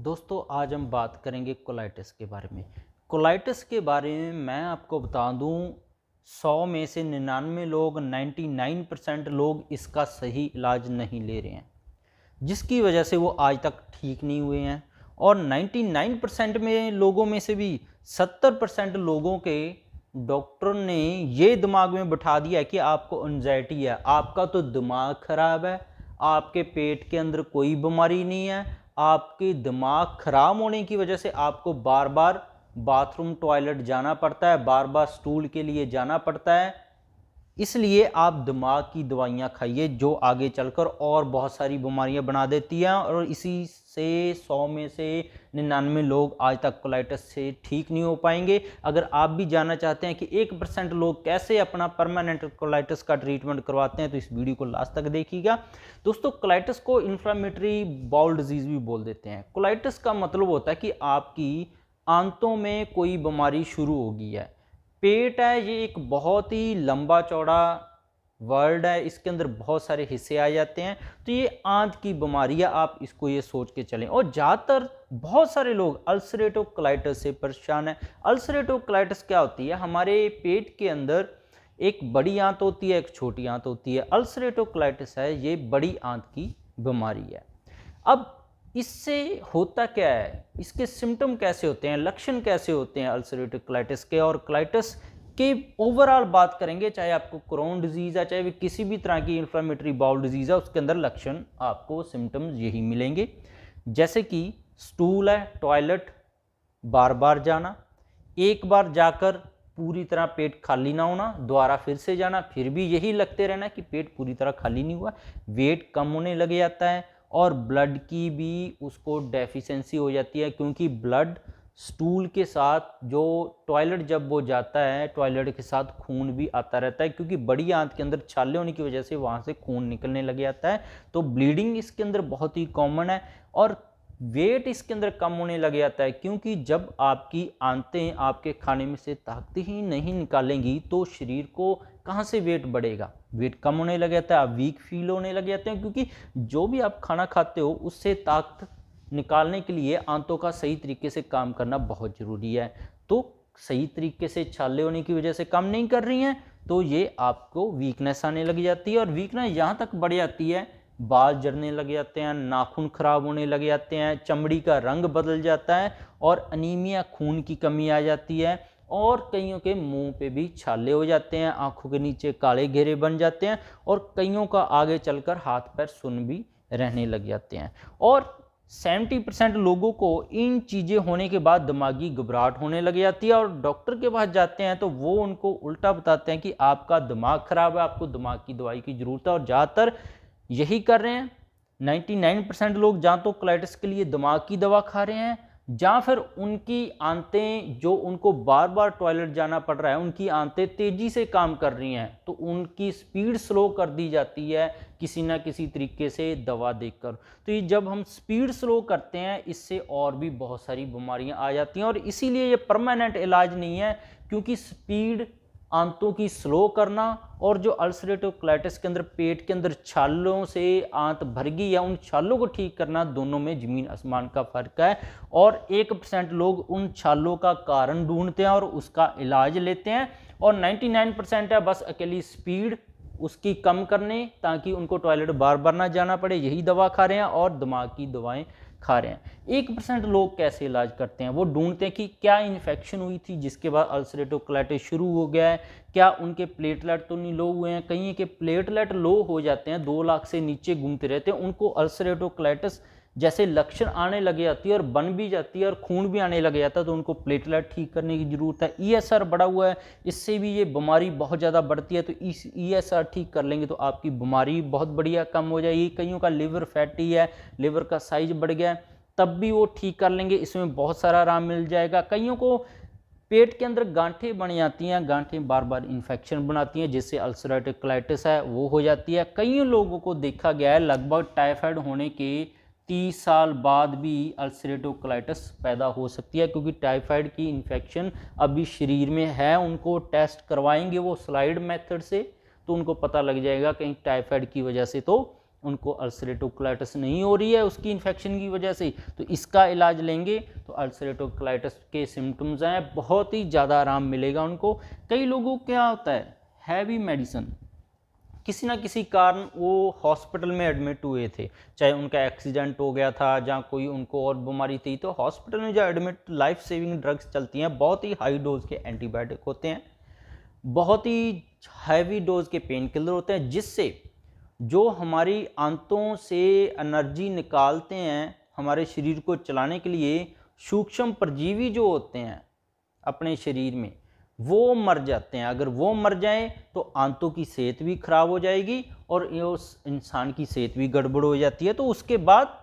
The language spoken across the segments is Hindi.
दोस्तों आज हम बात करेंगे कोलाइटिस के बारे में कोलाइटिस के बारे में मैं आपको बता दूं 100 में से निन्यानवे लोग 99 परसेंट लोग इसका सही इलाज नहीं ले रहे हैं जिसकी वजह से वो आज तक ठीक नहीं हुए हैं और 99 परसेंट में लोगों में से भी 70 परसेंट लोगों के डॉक्टर ने ये दिमाग में बैठा दिया है कि आपको एनजाइटी है आपका तो दिमाग ख़राब है आपके पेट के अंदर कोई बीमारी नहीं है आपके दिमाग खराब होने की वजह से आपको बार बार बाथरूम टॉयलेट जाना पड़ता है बार बार स्टूल के लिए जाना पड़ता है इसलिए आप दिमाग की दवाइयाँ खाइए जो आगे चलकर और बहुत सारी बीमारियाँ बना देती हैं और इसी से सौ में से निन्यानवे लोग आज तक कोलाइटस से ठीक नहीं हो पाएंगे अगर आप भी जानना चाहते हैं कि एक परसेंट लोग कैसे अपना परमानेंट कोलाइटस का ट्रीटमेंट करवाते हैं तो इस वीडियो को लास्ट तक देखिएगा दोस्तों कोलाइटस को इन्फ्लामेटरी बाउल डिजीज़ भी बोल देते हैं कोलाइटस का मतलब होता है कि आपकी आंतों में कोई बीमारी शुरू होगी है पेट है ये एक बहुत ही लंबा चौड़ा वर्ड है इसके अंदर बहुत सारे हिस्से आ जाते हैं तो ये आंत की बीमारी है आप इसको ये सोच के चलें और ज़्यादातर बहुत सारे लोग अल्सरेटो क्लाइटस से परेशान है अल्सरेटो क्लाइटस क्या होती है हमारे पेट के अंदर एक बड़ी आंत होती है एक छोटी आंत होती है अल्सरेटो क्लाइटस है ये बड़ी आंत की बीमारी है अब इससे होता क्या है इसके सिम्टम कैसे होते हैं लक्षण कैसे होते हैं अल्सरेटिव क्लाइटिस के और क्लाइटिस के ओवरऑल बात करेंगे चाहे आपको क्रोन डिजीज़ है चाहे किसी भी तरह की इन्फ्लामेटरी बाउल डिजीज़ है उसके अंदर लक्षण आपको सिम्टम्स यही मिलेंगे जैसे कि स्टूल है टॉयलेट बार बार जाना एक बार जाकर पूरी तरह पेट खाली ना होना दोबारा फिर से जाना फिर भी यही लगते रहना कि पेट पूरी तरह खाली नहीं हुआ वेट कम होने लग जाता है और ब्लड की भी उसको डेफिशिएंसी हो जाती है क्योंकि ब्लड स्टूल के साथ जो टॉयलेट जब वो जाता है टॉयलेट के साथ खून भी आता रहता है क्योंकि बड़ी आंत के अंदर छाले होने की वजह से वहाँ से खून निकलने लग जाता है तो ब्लीडिंग इसके अंदर बहुत ही कॉमन है और वेट इसके अंदर कम होने लग जाता है क्योंकि जब आपकी आंतें आपके खाने में से ताकत ही नहीं निकालेंगी तो शरीर को कहाँ से वेट बढ़ेगा वेट कम होने लग जाता है आप वीक फील होने लग जाते हैं क्योंकि जो भी आप खाना खाते हो उससे ताकत निकालने के लिए आंतों का सही तरीके से काम करना बहुत ज़रूरी है तो सही तरीके से छाले होने की वजह से काम नहीं कर रही हैं तो ये आपको वीकनेस आने लग जाती है और वीकनेस यहाँ तक बढ़ जाती है बाल जड़ने लग जाते हैं नाखून खराब होने लग जाते हैं चमड़ी का रंग बदल जाता है और अनीमिया खून की कमी आ जाती है और कईयों के मुंह पे भी छाले हो जाते हैं आंखों के नीचे काले घेरे बन जाते हैं और कईयों का आगे चलकर हाथ पैर सुन भी रहने लग जाते हैं और 70 परसेंट लोगों को इन चीज़ें होने के बाद दिमागी घबराहट होने लग जाती है और डॉक्टर के पास जाते हैं तो वो उनको उल्टा बताते हैं कि आपका दिमाग ख़राब है आपको दिमाग की दवाई की ज़रूरत है और ज़्यादातर यही कर रहे हैं 99 परसेंट लोग जहाँ तो क्लाइटिस के लिए दिमाग की दवा खा रहे हैं या फिर उनकी आंतें जो उनको बार बार टॉयलेट जाना पड़ रहा है उनकी आंतें तेज़ी से काम कर रही हैं तो उनकी स्पीड स्लो कर दी जाती है किसी ना किसी तरीके से दवा देकर तो ये जब हम स्पीड स्लो करते हैं इससे और भी बहुत सारी बीमारियां आ जाती हैं और इसीलिए ये परमानेंट इलाज नहीं है क्योंकि स्पीड आंतों की स्लो करना और जो अल्सरेटिव क्लाइटिस के अंदर पेट के अंदर छालों से आंत भर गई या उन छालों को ठीक करना दोनों में ज़मीन आसमान का फ़र्क है और एक परसेंट लोग उन छालों का कारण ढूंढते हैं और उसका इलाज लेते हैं और 99 परसेंट है बस अकेली स्पीड उसकी कम करने ताकि उनको टॉयलेट बार बार ना जाना पड़े यही दवा खा रहे हैं और दिमाग की दवाएँ खा रहे हैं एक परसेंट लोग कैसे इलाज करते हैं वो ढूंढते हैं कि क्या इन्फेक्शन हुई थी जिसके बाद अल्सरेटिव शुरू हो गया है क्या उनके प्लेटलेट तो नहीं लो हुए हैं कहीं के प्लेटलेट लो हो जाते हैं दो लाख से नीचे घूमते रहते हैं उनको अल्सरेटिव जैसे लक्षण आने लगे जाती है और बन भी जाती है और खून भी आने लग जाता है तो उनको प्लेटलेट ठीक करने की ज़रूरत है ईएसआर e बढ़ा हुआ है इससे भी ये बीमारी बहुत ज़्यादा बढ़ती है तो इस ईएसआर e ठीक कर लेंगे तो आपकी बीमारी बहुत बढ़िया कम हो जाएगी कईयों का लिवर फैटी है लिवर का साइज बढ़ गया है तब भी वो ठीक कर लेंगे इसमें बहुत सारा आराम मिल जाएगा कईयों को पेट के अंदर गांठें बन जाती हैं गांठें बार बार इन्फेक्शन बनाती हैं जिससे अल्सराइटिक क्लाइटिस है वो हो जाती है कई लोगों को देखा गया है लगभग टाइफाइड होने के तीस साल बाद भी अल्सरेटोकलाइटस पैदा हो सकती है क्योंकि टाइफाइड की इन्फेक्शन अभी शरीर में है उनको टेस्ट करवाएंगे वो स्लाइड मेथड से तो उनको पता लग जाएगा कहीं टाइफाइड की वजह से तो उनको अल्सरेटोकलाइटस नहीं हो रही है उसकी इन्फेक्शन की वजह से तो इसका इलाज लेंगे तो अल्सरेटोकलाइटस के सिम्टम्स हैं बहुत ही ज़्यादा आराम मिलेगा उनको कई लोगों क्या होता है हैवी मेडिसन किसी ना किसी कारण वो हॉस्पिटल में एडमिट हुए थे चाहे उनका एक्सीडेंट हो गया था या कोई उनको और बीमारी थी तो हॉस्पिटल में जो एडमिट लाइफ सेविंग ड्रग्स चलती हैं बहुत ही हाई डोज के एंटीबायोटिक होते हैं बहुत ही हैवी डोज के पेन किलर होते हैं जिससे जो हमारी आंतों से एनर्जी निकालते हैं हमारे शरीर को चलाने के लिए सूक्ष्म परजीवी जो होते हैं अपने शरीर में वो मर जाते हैं अगर वो मर जाएं तो आंतों की सेहत भी ख़राब हो जाएगी और उस इंसान की सेहत भी गड़बड़ हो जाती है तो उसके बाद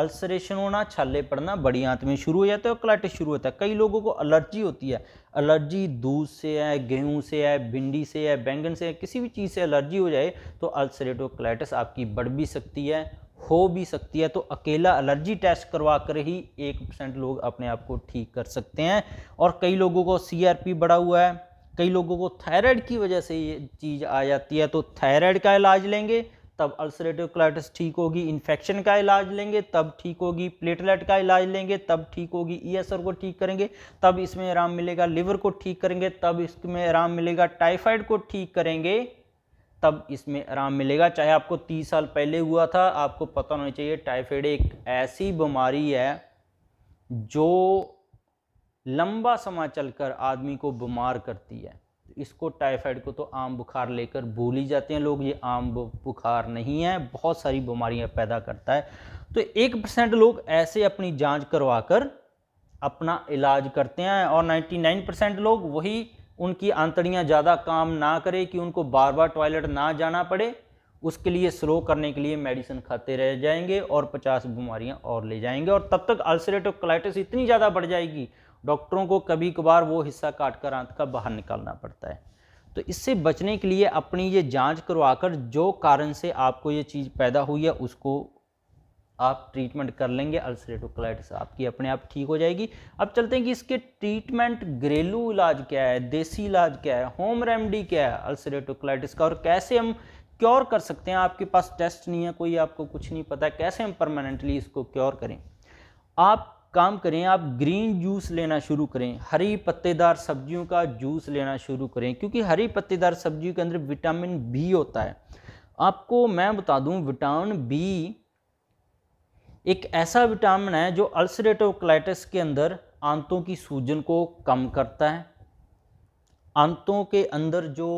अल्सरेशन होना छाले पड़ना बड़ी आंत में शुरू हो जाता है और क्लाटे शुरू होता है कई लोगों को एलर्जी होती है एलर्जी दूध से है गेहूं से है भिंडी से है बैंगन से है किसी भी चीज़ से एलर्जी हो जाए तो अल्सरेटो क्लाइटिस आपकी बढ़ भी सकती है हो भी सकती है तो अकेला एलर्जी टेस्ट करवा कर ही एक परसेंट लोग अपने आप को ठीक कर सकते हैं और कई लोगों को सीआरपी बढ़ा हुआ है कई लोगों को थायराइड की वजह से ये चीज़ आ जाती है तो थायराइड का इलाज लेंगे तब अल्सरेटिव क्लाइटिस ठीक होगी इन्फेक्शन का इलाज लेंगे तब ठीक होगी प्लेटलेट का इलाज लेंगे तब ठीक होगी ईएसआर e को ठीक करेंगे तब इसमें आराम मिलेगा लिवर को ठीक करेंगे तब इसमें आराम मिलेगा टाइफाइड को ठीक करेंगे तब इसमें आराम मिलेगा चाहे आपको तीस साल पहले हुआ था आपको पता होना चाहिए टाइफाइड एक ऐसी बीमारी है जो लंबा समय चलकर आदमी को बीमार करती है इसको टाइफाइड को तो आम बुखार लेकर भूल ही जाते हैं लोग ये आम बुखार नहीं है बहुत सारी बीमारियां पैदा करता है तो एक परसेंट लोग ऐसे अपनी जांच करवाकर अपना इलाज करते हैं और 99 परसेंट लोग वही उनकी आंतड़ियाँ ज़्यादा काम ना करें कि उनको बार बार टॉयलेट ना जाना पड़े उसके लिए स्लो करने के लिए मेडिसिन खाते रह जाएंगे और 50 बीमारियां और ले जाएंगे और तब तक अल्सरेटिव क्लाइटिस इतनी ज़्यादा बढ़ जाएगी डॉक्टरों को कभी कभार वो हिस्सा काट कर आंत का बाहर निकालना पड़ता है तो इससे बचने के लिए अपनी ये जांच करवाकर जो कारण से आपको ये चीज़ पैदा हुई है उसको आप ट्रीटमेंट कर लेंगे अल्सरेटिव कलाइटिस आपकी अपने आप ठीक हो जाएगी अब चलते हैं कि इसके ट्रीटमेंट घरेलू इलाज क्या है देसी इलाज क्या है होम रेमडी क्या है अल्सरेटिव कलाइटिस का और कैसे हम क्योर कर सकते हैं आपके पास टेस्ट नहीं है कोई आपको कुछ नहीं पता कैसे हम परमानेंटली इसको क्योर करें आप काम करें आप ग्रीन जूस लेना शुरू करें हरी पत्तेदार सब्जियों का जूस लेना शुरू करें क्योंकि हरी पत्तेदार सब्जियों के अंदर विटामिन बी होता है आपको मैं बता दूं विटामिन बी एक ऐसा विटामिन है जो अल्सरेटिव क्लाइटिस के अंदर आंतों की सूजन को कम करता है आंतों के अंदर जो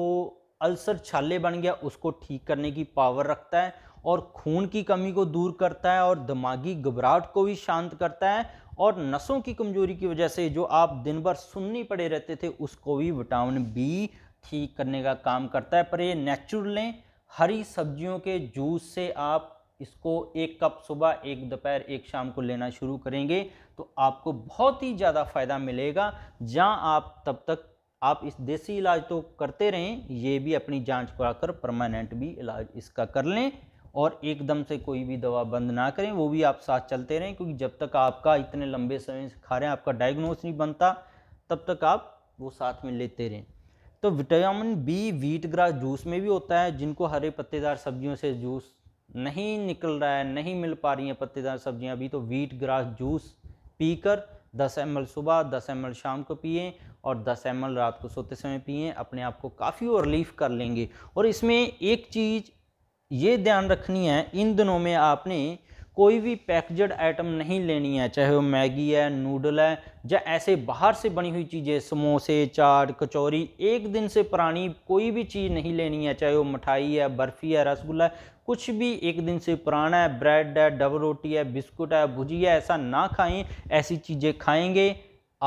अल्सर छाले बन गया उसको ठीक करने की पावर रखता है और खून की कमी को दूर करता है और दिमागी घबराहट को भी शांत करता है और नसों की कमजोरी की वजह से जो आप दिन भर सुननी पड़े रहते थे उसको भी विटामिन बी ठीक करने का काम करता है पर ये नेचुरल लें हरी सब्जियों के जूस से आप इसको एक कप सुबह एक दोपहर एक शाम को लेना शुरू करेंगे तो आपको बहुत ही ज़्यादा फ़ायदा मिलेगा जहाँ आप तब तक आप इस देसी इलाज तो करते रहें ये भी अपनी जांच कराकर परमानेंट भी इलाज इसका कर लें और एकदम से कोई भी दवा बंद ना करें वो भी आप साथ चलते रहें क्योंकि जब तक आपका इतने लंबे समय से खा रहे हैं आपका डायग्नोस नहीं बनता तब तक आप वो साथ में लेते रहें तो vitamin B wheat grass juice में भी होता है जिनको हरे पत्तेदार सब्जियों से जूस नहीं निकल रहा है नहीं मिल पा रही हैं पत्तेदार सब्जियां अभी तो वीट ग्रास जूस पीकर 10 एम सुबह 10 एम शाम को पिए और 10 एम रात को सोते समय पिए अपने आप को काफ़ी और रिलीफ कर लेंगे और इसमें एक चीज़ ये ध्यान रखनी है इन दिनों में आपने कोई भी पैकेजड आइटम नहीं लेनी है चाहे वो मैगी है नूडल है या ऐसे बाहर से बनी हुई चीज़ें समोसे चाट कचौरी एक दिन से पुरानी कोई भी चीज़ नहीं लेनी है चाहे वो मिठाई है बर्फ़ी है रसगुल्ला है कुछ भी एक दिन से पुराना है ब्रेड है डबल रोटी है बिस्कुट है भुजिया ऐसा ना खाएं ऐसी चीज़ें खाएंगे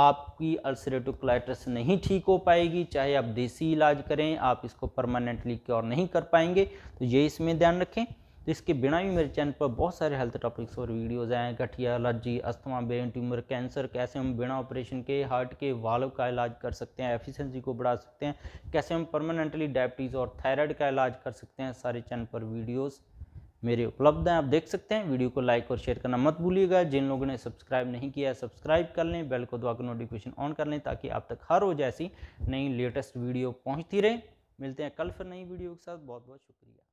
आपकी अल्सरेटोक्लाइटस नहीं ठीक हो पाएगी चाहे आप देसी इलाज करें आप इसको परमानेंटली क्योर नहीं कर पाएंगे तो ये इसमें ध्यान रखें तो इसके बिना भी मेरे चैनल पर बहुत सारे हेल्थ टॉपिक्स और वीडियोज़ आए हैं गठिया allergy asthma brain tumour cancer कैसे हम बिना ऑपरेशन के हार्ट के वाल्व का इलाज कर सकते हैं एफिशिएंसी को बढ़ा सकते हैं कैसे हम परमानेंटली डायबिटीज़ और थायराइड का इलाज कर सकते हैं सारे चैनल पर वीडियोज़ मेरे उपलब्ध हैं आप देख सकते हैं वीडियो को लाइक और शेयर करना मत भूलिएगा जिन लोगों ने सब्सक्राइब नहीं किया है सब्सक्राइब कर लें बेल को दबाकर नोटिफिकेशन ऑन कर लें ताकि आप तक हर रोज ऐसी नई लेटेस्ट वीडियो पहुँचती रहे मिलते हैं कल फिर नई वीडियो के साथ बहुत बहुत शुक्रिया